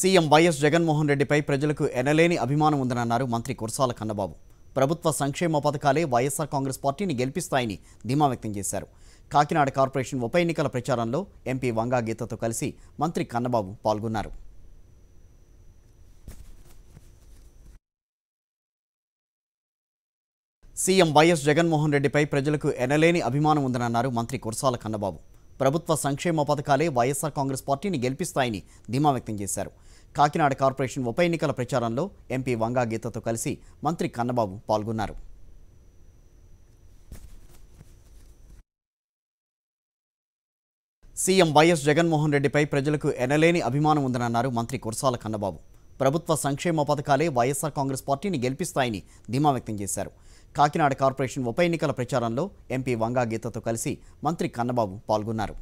CM YS Jaganmohan రెడ్డిపై ప్రజలకు ఎనలేని అభిమానం ఉందనన్నారు మంత్రి కురసాల కన్నబాబు ప్రభుత్వ సంక్షేమ పథకాలే వైఎస్ఆర్ కాంగ్రెస్ పార్టీని గెలిపిస్తాయని ధీమా వ్యక్తం చేశారు కాకినాడ కార్పొరేషన్ ఉప ఎన్నికల ప్రచారంలో ఎంపీ వంగా గీతతో కలిసి మంత్రి కన్నబాబు పాల్గొన్నారు సీఎం వైఎస్ జగన్మోహన్ రెడ్డిపై ప్రజలకు ఎనలేని అభిమానం ఉందనన్నారు మంత్రి కురసాల కన్నబాబు ప్రభుత్వ సంక్షేమ పథకాలే వైఎస్ఆర్ కాంగ్రెస్ పార్టీని గెలిపిస్తాయని ధీమా వ్యక్తం చేశారు కాకినాడ కార్పొరేషన్ ఉప ఎన్నికల ప్రచారంలో ఎంపీ వంగా గీతతో కలిసి మంత్రి కన్నబాబు పాల్గొన్నారు సీఎం వైఎస్ జగన్మోహన్ రెడ్డిపై ప్రజలకు ఎనలేని అభిమానం ఉందన్నారు మంత్రి కురసాల కన్నబాబు ప్రభుత్వ సంక్షేమ పథకాలే వైఎస్ఆర్ కాంగ్రెస్ పార్టీని గెలిపిస్తాయని ధీమా వ్యక్తం చేశారు కాకినాడ కార్పొరేషన్ ఉప ఎన్నికల ప్రచారంలో ఎంపీ వంగా గీతతో కలిసి మంత్రి కన్నబాబు పాల్గొన్నారు